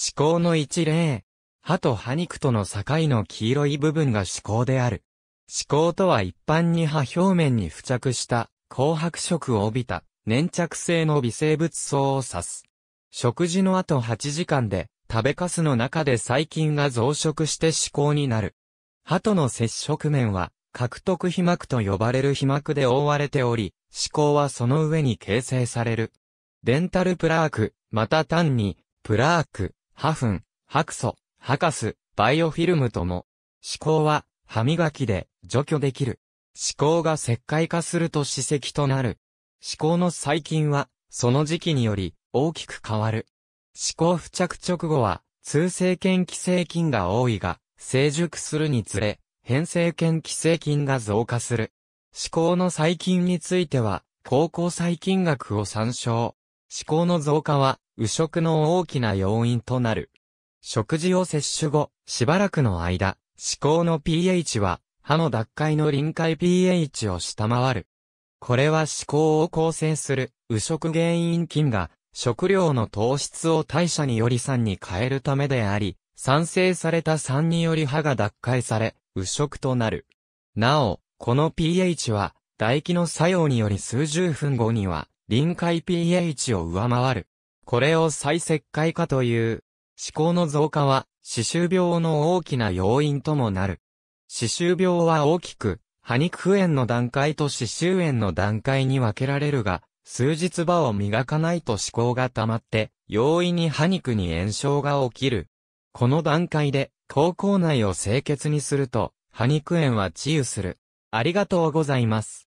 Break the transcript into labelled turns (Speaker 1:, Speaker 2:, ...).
Speaker 1: 思考の一例。歯と歯肉との境の黄色い部分が思考である。思考とは一般に歯表面に付着した紅白色を帯びた粘着性の微生物層を指す。食事の後8時間で食べかすの中で細菌が増殖して思考になる。歯との接触面は獲得皮膜と呼ばれる皮膜で覆われており、思考はその上に形成される。デンタルプラーク、また単にプラークハフン、白素、博ス、バイオフィルムとも、思考は歯磨きで除去できる。思考が石灰化すると歯石となる。思考の細菌は、その時期により大きく変わる。思考付着直後は、通性腱寄生菌が多いが、成熟するにつれ、変性腱寄生菌が増加する。思考の細菌については、高校細菌学を参照。思考の増加は、右食の大きな要因となる。食事を摂取後、しばらくの間、思考の pH は、歯の脱会の臨界 pH を下回る。これは思考を構成する、右食原因菌が、食料の糖質を代謝により酸に変えるためであり、酸性された酸により歯が脱会され、右食となる。なお、この pH は、唾液の作用により数十分後には、臨界 pH を上回る。これを再石灰化という。思考の増加は、歯周病の大きな要因ともなる。歯周病は大きく、歯肉不炎の段階と歯周炎の段階に分けられるが、数日場を磨かないと思考が溜まって、容易に歯肉に炎症が起きる。この段階で、口腔内を清潔にすると、歯肉炎は治癒する。ありがとうございます。